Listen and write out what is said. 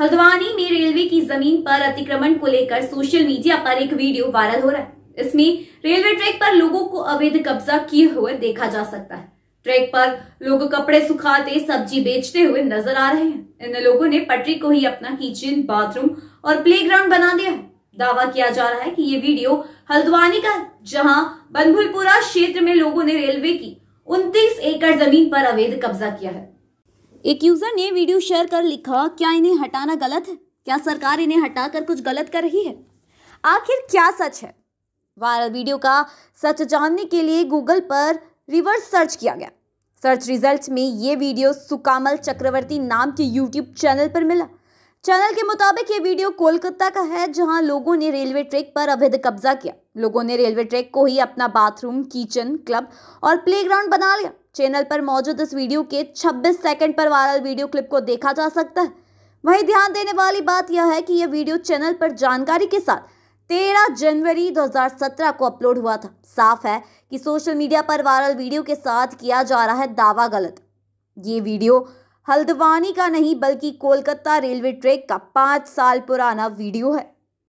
हल्द्वानी में रेलवे की जमीन पर अतिक्रमण को लेकर सोशल मीडिया पर एक वीडियो वायरल हो रहा है इसमें रेलवे ट्रैक पर लोगों को अवैध कब्जा किए हुए देखा जा सकता है ट्रैक पर लोग कपड़े सुखाते सब्जी बेचते हुए नजर आ रहे हैं इन लोगों ने पटरी को ही अपना किचन बाथरूम और प्लेग्राउंड बना दिया है दावा किया जा रहा है कि ये वीडियो हल्द्वानी का जहां बनभुलपुरा क्षेत्र में लोगों ने रेलवे की उनतीस एकड़ जमीन पर अवैध कब्जा किया है एक यूजर ने वीडियो शेयर कर लिखा क्या इन्हें हटाना गलत है क्या सरकार इन्हें हटाकर कुछ गलत कर रही है आखिर क्या सच है वायरल वीडियो का सच जानने के लिए गूगल पर रिवर्स सर्च किया गया सर्च रिजल्ट में ये वीडियो सुकामल चक्रवर्ती नाम के यूट्यूब चैनल पर मिला चैनल के मुताबिक ये वीडियो कोलकाता का है जहां लोगों ने रेलवे ट्रैक पर अवैध कब्जा किया लोगों ने रेलवे ट्रैक को ही अपना बाथरूम किचन क्लब और प्लेग्राउंड बना लिया चैनल पर मौजूद इस वीडियो के 26 सेकंड पर वायरल वीडियो क्लिप को देखा जा सकता है वहीं ध्यान देने वाली बात यह है कि यह वीडियो चैनल पर जानकारी के साथ तेरह जनवरी दो को अपलोड हुआ था साफ है कि सोशल मीडिया पर वायरल वीडियो के साथ किया जा रहा है दावा गलत ये वीडियो हल्द्वानी का नहीं बल्कि कोलकाता रेलवे ट्रैक का पाँच साल पुराना वीडियो है